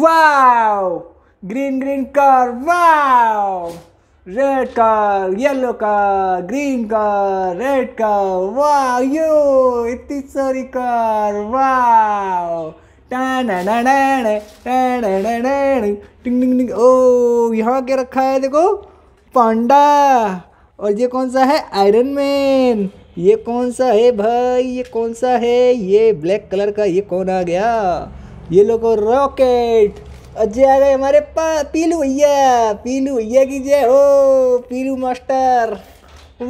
Wow green green car wow red car yellow car green car red car wow yo इतनी सारी car wow टिंग ओ यहाँ क्या रखा है देखो पांडा और ये कौन सा है आयरन मैन ये कौन सा है भाई ये कौन सा है ये ब्लैक कलर का ये कौन आ गया ये लोगो रॉकेट अजय आ गए हमारे पा पीलू भैया पीलू भैया की जय हो पीलू मास्टर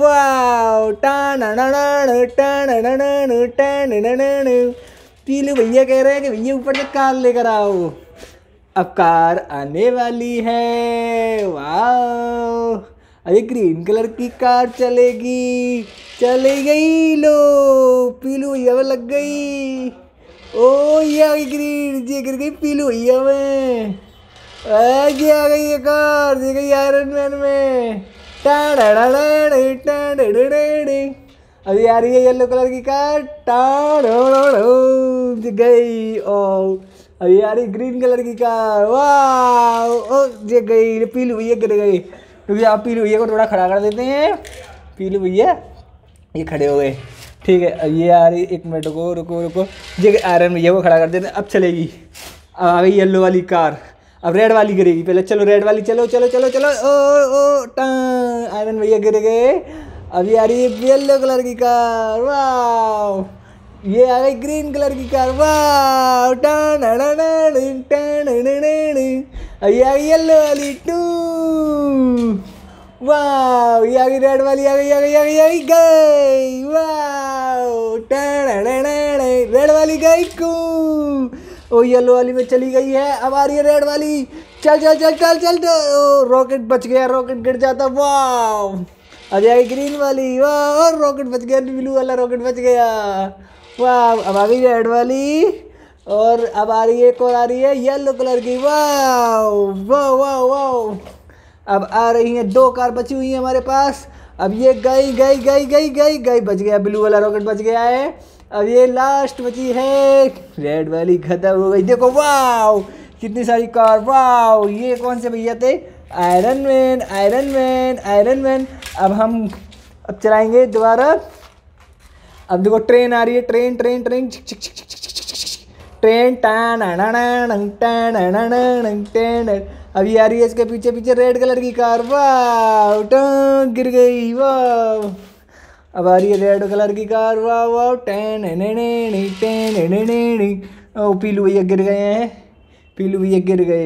वाह टन नन टन नन टन नन पीलू भैया कह रहे हैं कि भैया ऊपर से कार लेकर आओ अब कार आने वाली है वाह अरे ग्रीन कलर की कार चलेगी चली गई लो पीलू भैया लग गई ओ ये आ गई ग्रीन जी गिर गई पीलू हुई हमें ये आ गई एक और जी गई आयरन मैन में अब ये आ रही है येलो कलर की कार टाड़ गई ओ अभी आ रही ग्रीन कलर की कार वाह ओ ये गई पीलू भैया गिर गई क्योंकि आप पीलू भैया को थोड़ा खड़ा कर देते हैं पीलू भैया ये खड़े हो गए ठीक है ये आ रही एक मिनट रुको रुको रुको ये आयरन भैया वो खड़ा कर देते अब चलेगी अब आ गई येलो वाली कार अब रेड वाली गिरेगी पहले चलो रेड वाली चलो चलो चलो चलो ओ ओ टन आयरन भैया गिर गए अभी आ रही है येल्लो कलर की कार वाह ये आ गई ग्रीन कलर की कार वाह टन टन ये आ गई वाली टू वाह ये आ गई रेड वाली आ गई आ गई आ गई आ गई गई वालेकुम ओ येलो वाली में चली गई है अब आ रही है रेड वाली चल चल चल चल चल, चल। ओ रॉकेट बच गया रॉकेट गिर जाता वाह आ जाएगी ग्रीन वाली वाह और रॉकेट बच गया ब्लू वाला रॉकेट बच गया वाह अब आ गई रेड वाली और अब आ रही है एक और आ रही है येलो कलर की वाह वाह वाह वाह अब आ रही हैं दो कार बची हुई हैं हमारे पास अब ये गई गई गई गई गई गई बच गया ब्लू वाला रॉकेट बच गया है अब ये लास्ट बची है रेड वाली खत्म हो गई देखो वाओ कितनी सारी कार वाओ ये कौन से भैया थे Iron Man Iron Man Iron Man अब हम अब चलाएंगे दोबारा अब देखो ट्रेन आ रही है ट्रेन ट्रेन ट्रेन ट्रेन टैन टैन अभी आ रही है इसके पीछे पीछे रेड कलर की कार वाह गिर गई वाह अब आ रही है रेड कलर की कार वाह वाह टेन टेन पीलू भैया गिर गए हैं पीलू भैया गिर गए